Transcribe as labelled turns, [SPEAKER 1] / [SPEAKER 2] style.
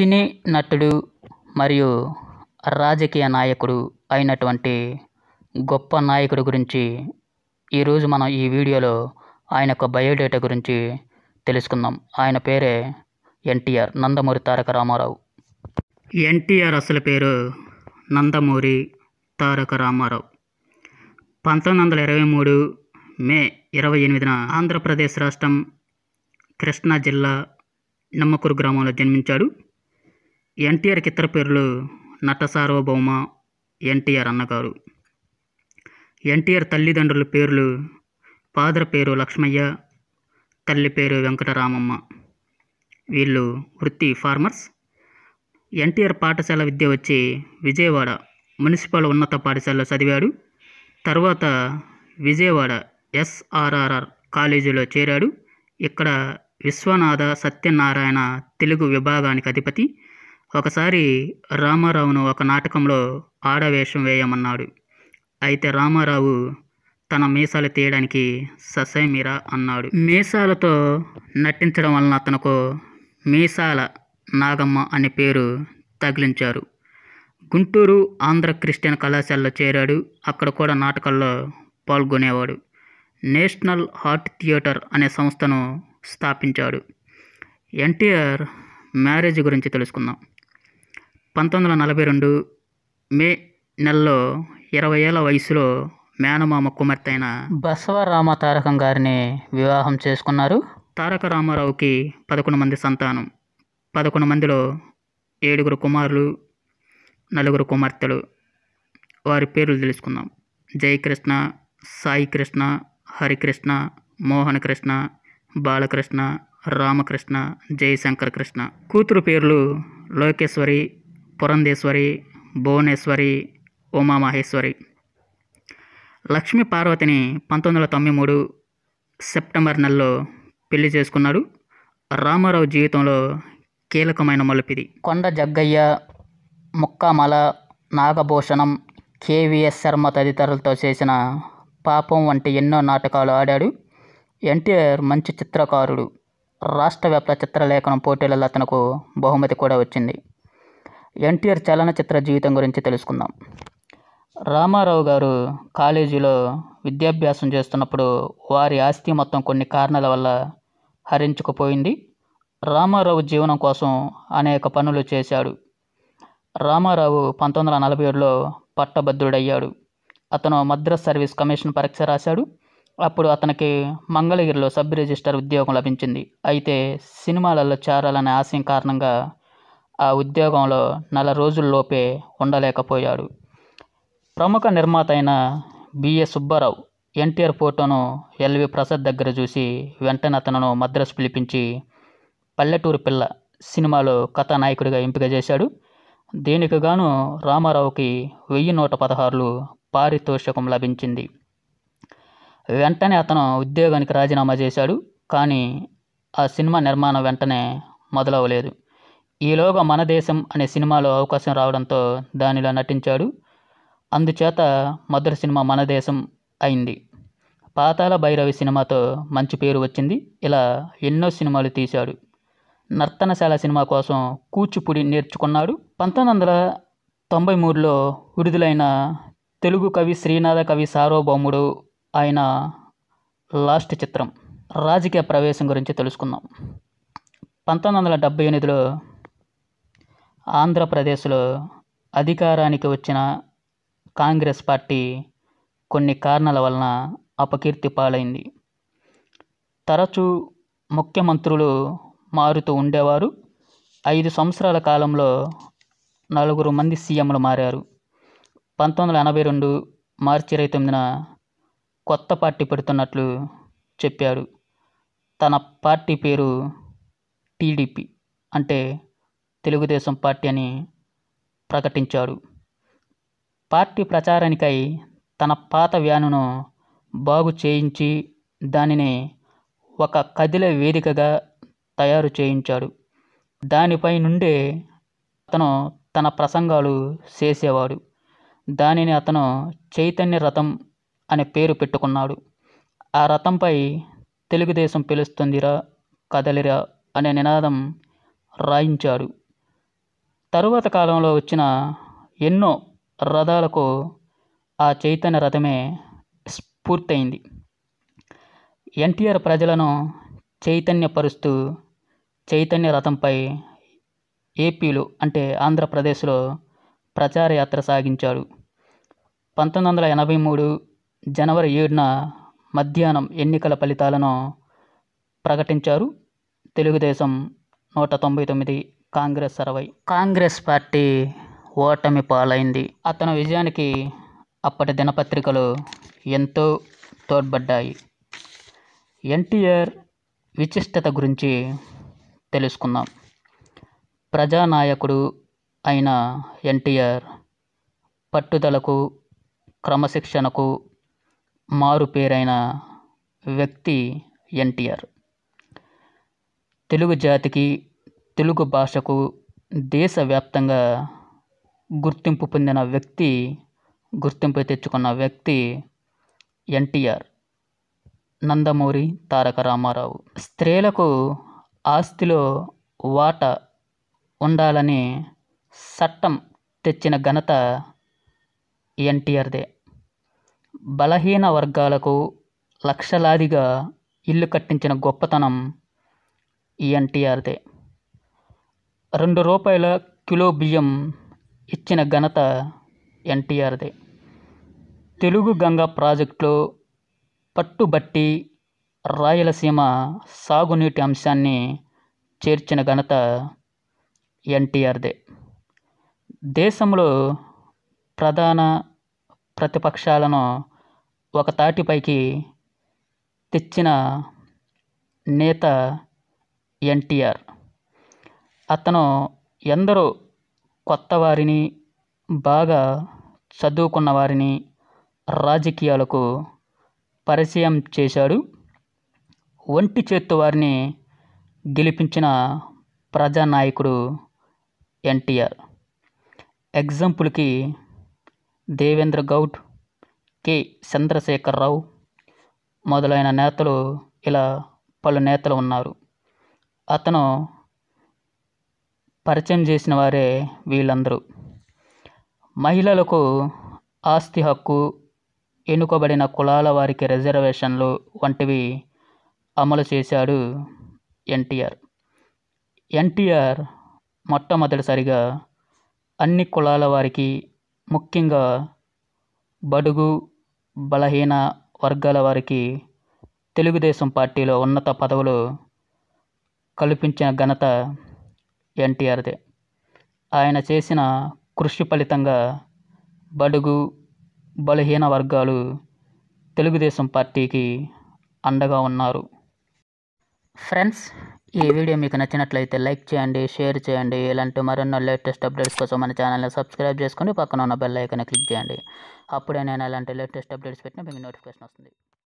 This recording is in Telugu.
[SPEAKER 1] సినీ నటుడు మరియు రాజకీయ నాయకుడు అయినటువంటి గొప్ప నాయకుడు గురించి ఈరోజు మనం ఈ వీడియోలో ఆయన యొక్క బయోడేటా గురించి తెలుసుకుందాం ఆయన పేరే ఎన్టీఆర్ నందమూరి తారక రామారావు ఎన్టీఆర్ అసలు పేరు నందమూరి తారక రామారావు పంతొమ్మిది వందల ఇరవై మూడు మే ఇరవై ఎనిమిదిన ఆంధ్రప్రదేశ్ రాష్ట్రం కృష్ణా జిల్లా నమ్మకూరు గ్రామంలో జన్మించాడు ఎన్టీఆర్కి ఇతర పేర్లు నట సార్వభౌమ ఎన్టీఆర్ అన్నగారు ఎన్టీఆర్ తల్లిదండ్రుల పేర్లు ఫాదర్ పేరు లక్ష్మయ్య తల్లి పేరు వెంకటరామమ్మ వీళ్ళు వృత్తి ఫార్మర్స్ ఎన్టీఆర్ పాఠశాల విద్య వచ్చి విజయవాడ మున్సిపల్ ఉన్నత పాఠశాలలో చదివాడు తర్వాత విజయవాడ ఎస్ఆర్ఆర్ఆర్ కాలేజీలో చేరాడు ఇక్కడ విశ్వనాథ సత్యనారాయణ తెలుగు విభాగానికి అధిపతి ఒకసారి రామారావును ఒక నాటకంలో ఆడవేషం వేయమన్నాడు అయితే రామారావు తన మీసాలు తీయడానికి ససేమిరా అన్నాడు మీసాలతో నటించడం వలన అతనుకు మీసాల నాగమ్మ అనే పేరు తగిలించారు గుంటూరు ఆంధ్ర క్రిస్టియన్ కళాశాలలో చేరాడు అక్కడ కూడా నాటకాల్లో పాల్గొనేవాడు నేషనల్ హార్ట్ థియేటర్ అనే సంస్థను స్థాపించాడు ఎన్టీఆర్ మ్యారేజ్ గురించి తెలుసుకుందాం పంతొమ్మిది వందల నలభై రెండు మే నెలలో ఇరవై ఏళ్ళ వయసులో మేనమామ కుమార్తె అయిన బసవరామ తారకం గారిని వివాహం చేసుకున్నారు తారక రామారావుకి పదకొండు మంది సంతానం పదకొండు మందిలో ఏడుగురు కుమారులు నలుగురు కుమార్తెలు వారి పేర్లు తెలుసుకుందాం జయకృష్ణ సాయి కృష్ణ హరికృష్ణ మోహన కృష్ణ బాలకృష్ణ రామకృష్ణ జయశంకర్ కృష్ణ కూతురు పేర్లు లోకేశ్వరి పురంధేశ్వరి భువనేశ్వరి ఉమామహేశ్వరి లక్ష్మీ పార్వతిని పంతొమ్మిది వందల తొంభై మూడు సెప్టెంబర్ నెలలో పెళ్లి చేసుకున్నాడు రామారావు జీవితంలో కీలకమైన మలుపిది కొండ జగ్గయ్య ముక్కామల నాగభూషణం కేవీఎస్ శర్మ తదితరులతో చేసిన పాపం వంటి ఎన్నో నాటకాలు ఆడాడు ఎన్టీఆర్ మంచి చిత్రకారుడు రాష్ట్రవ్యాప్త చిత్రలేఖనం పోటీలలో అతనకు బహుమతి కూడా వచ్చింది ఎన్టీఆర్ చలనచిత్ర జీవితం గురించి తెలుసుకుందాం రామారావు గారు కాలేజీలో విద్యాభ్యాసం చేస్తున్నప్పుడు వారి ఆస్తి మొత్తం కొన్ని కారణాల వల్ల హరించుకుపోయింది రామారావు జీవనం కోసం అనేక పనులు చేశాడు రామారావు పంతొమ్మిది వందల నలభై ఏడులో పట్టభద్రుడయ్యాడు అతను మద్రాస్ సర్వీస్ కమిషన్ పరీక్ష రాశాడు అప్పుడు అతనికి మంగళగిరిలో సబ్ రిజిస్టర్ ఉద్యోగం లభించింది అయితే సినిమాలలో చేరాలనే ఆశయం కారణంగా ఆ ఉద్యోగంలో నెల రోజుల్లోపే ఉండలేకపోయాడు ప్రముఖ నిర్మాత అయిన బిఏ సుబ్బారావు ఎన్టీఆర్ ఫోటోను ఎల్వి ప్రసాద్ దగ్గర చూసి వెంటనే అతను మద్రాసు పిలిపించి పల్లెటూరు పిల్ల సినిమాలో కథానాయకుడిగా ఎంపిక చేశాడు దీనికి గాను రామారావుకి వెయ్యి నూట పదహారులు పారితోషికం లభించింది వెంటనే అతను ఉద్యోగానికి రాజీనామా చేశాడు కానీ ఆ సినిమా నిర్మాణం వెంటనే మొదలవలేదు ఈలోగా మన దేశం అనే సినిమాలో అవకాశం రావడంతో దానిలో నటించాడు అందుచేత మొదటి సినిమా మన దేశం అయింది పాతాల భైరవి సినిమాతో మంచి పేరు వచ్చింది ఇలా ఎన్నో సినిమాలు తీశాడు నర్తనశాల సినిమా కోసం కూచిపూడి నేర్చుకున్నాడు పంతొమ్మిది వందల తొంభై మూడులో విడుదలైన తెలుగు కవి శ్రీనాథ కవి సార్వభౌముడు ఆయన లాస్ట్ చిత్రం రాజకీయ ప్రవేశం గురించి తెలుసుకుందాం పంతొమ్మిది వందల డెబ్భై ఎనిమిదిలో ఆంధ్రప్రదేశ్లో అధికారానికి వచ్చిన కాంగ్రెస్ పార్టీ కొన్ని కారణాల వలన అపకీర్తి పాలైంది తరచూ ముఖ్యమంత్రులు మారుతూ ఉండేవారు ఐదు సంవత్సరాల కాలంలో నలుగురు మంది సీఎంలు మారారు పంతొమ్మిది వందల ఎనభై రెండు మార్చి ఇరవై తొమ్మిదిన కొత్త పార్టీ పెడుతున్నట్లు చెప్పారు తన పార్టీ పేరు టీడీపీ అంటే తెలుగుదేశం పార్టీ అని ప్రకటించాడు పార్టీ ప్రచారానికై తన పాత వ్యానును బాగు చేయించి దానిని ఒక కదిల వేదికగా తయారు చేయించాడు దానిపై నుండే అతను తన ప్రసంగాలు చేసేవాడు దానిని అతను చైతన్య రథం అనే పేరు పెట్టుకున్నాడు ఆ రథంపై తెలుగుదేశం పిలుస్తుందిరా కదలిరా అనే నినాదం రాయించాడు తరువాత కాలంలో వచ్చిన ఎన్నో రథాలకు ఆ చైతన్య రథమే స్ఫూర్తయింది ఎన్టీఆర్ ప్రజలను చైతన్యపరుస్తూ చైతన్య రథంపై ఏపీలో అంటే ఆంధ్రప్రదేశ్లో ప్రచారయాత్ర సాగించాడు పంతొమ్మిది వందల ఎనభై మూడు జనవరి ఏడున మధ్యాహ్నం ఎన్నికల ఫలితాలను ప్రకటించారు తెలుగుదేశం నూట తొంభై తొమ్మిది కాంగ్రెస్ అరవై కాంగ్రెస్ పార్టీ ఓటమి పాలైంది అతని విజయానికి అప్పటి దినపత్రికలు ఎంతో తోడ్పడ్డాయి ఎన్టీఆర్ విశిష్టత గురించి తెలుసుకుందాం ప్రజానాయకుడు అయిన ఎన్టీఆర్ పట్టుదలకు క్రమశిక్షణకు మారు పేరైన వ్యక్తి ఎన్టీఆర్ తెలుగు జాతికి తెలుగు భాషకు దేశవ్యాప్తంగా గుర్తింపు పొందిన వ్యక్తి గుర్తింపు తెచ్చుకున్న వ్యక్తి ఎన్టీఆర్ నందమూరి తారక రామారావు స్త్రీలకు ఆస్తిలో వాటా ఉండాలని చట్టం తెచ్చిన ఘనత ఎన్టీఆర్దే బలహీన వర్గాలకు లక్షలాదిగా ఇల్లు కట్టించిన గొప్పతనం ఎన్టీఆర్దే రెండు రూపాయల కిలో బియ్యం ఇచ్చిన ఘనత ఎన్టీఆర్దే తెలుగు గంగ ప్రాజెక్టులో పట్టుబట్టి రాయలసీమ సాగునీటి అంశాన్ని చేర్చిన ఘనత ఎన్టీఆర్దే దేశంలో ప్రధాన ప్రతిపక్షాలను ఒక తాటిపైకి తెచ్చిన నేత ఎన్టీఆర్ అతను ఎందరో కొత్త వారిని బాగా చదువుకున్న వారిని రాజకీయాలకు పరిచయం చేశాడు ఒంటి చేత్తు వారిని గెలిపించిన ప్రజానాయకుడు ఎన్టీఆర్ ఎగ్జాంపుల్కి దేవేంద్ర గౌడ్ కె చంద్రశేఖరరావు మొదలైన నేతలు ఇలా పలు నేతలు ఉన్నారు అతను పరిచయం చేసిన వారే వీళ్ళందరూ మహిళలకు ఆస్తి హక్కు ఎన్నుకోబడిన కులాల వారికి రిజర్వేషన్లు వంటివి అమలు చేశాడు ఎన్టీఆర్ ఎన్టీఆర్ మొట్టమొదటిసారిగా అన్ని కులాల వారికి ముఖ్యంగా బడుగు బలహీన వర్గాల వారికి తెలుగుదేశం పార్టీలో ఉన్నత పదవులు కల్పించిన ఘనత ఎన్టీఆర్దే ఆయన చేసిన కృషి ఫలితంగా బడుగు బలహీన వర్గాలు తెలుగుదేశం పార్టీకి అండగా ఉన్నారు ఫ్రెండ్స్ ఈ వీడియో మీకు నచ్చినట్లయితే లైక్ చేయండి షేర్ చేయండి ఇలాంటి మరెన్నో లేటెస్ట్ అప్డేట్స్ కోసం మన ఛానల్ని సబ్స్క్రైబ్ చేసుకుని పక్కన ఉన్న బెల్ క్లిక్ చేయండి అప్పుడే నేను ఇలాంటి లేటెస్ట్ అప్డేట్స్ పెట్టిన మీకు నోటిఫికేషన్ వస్తుంది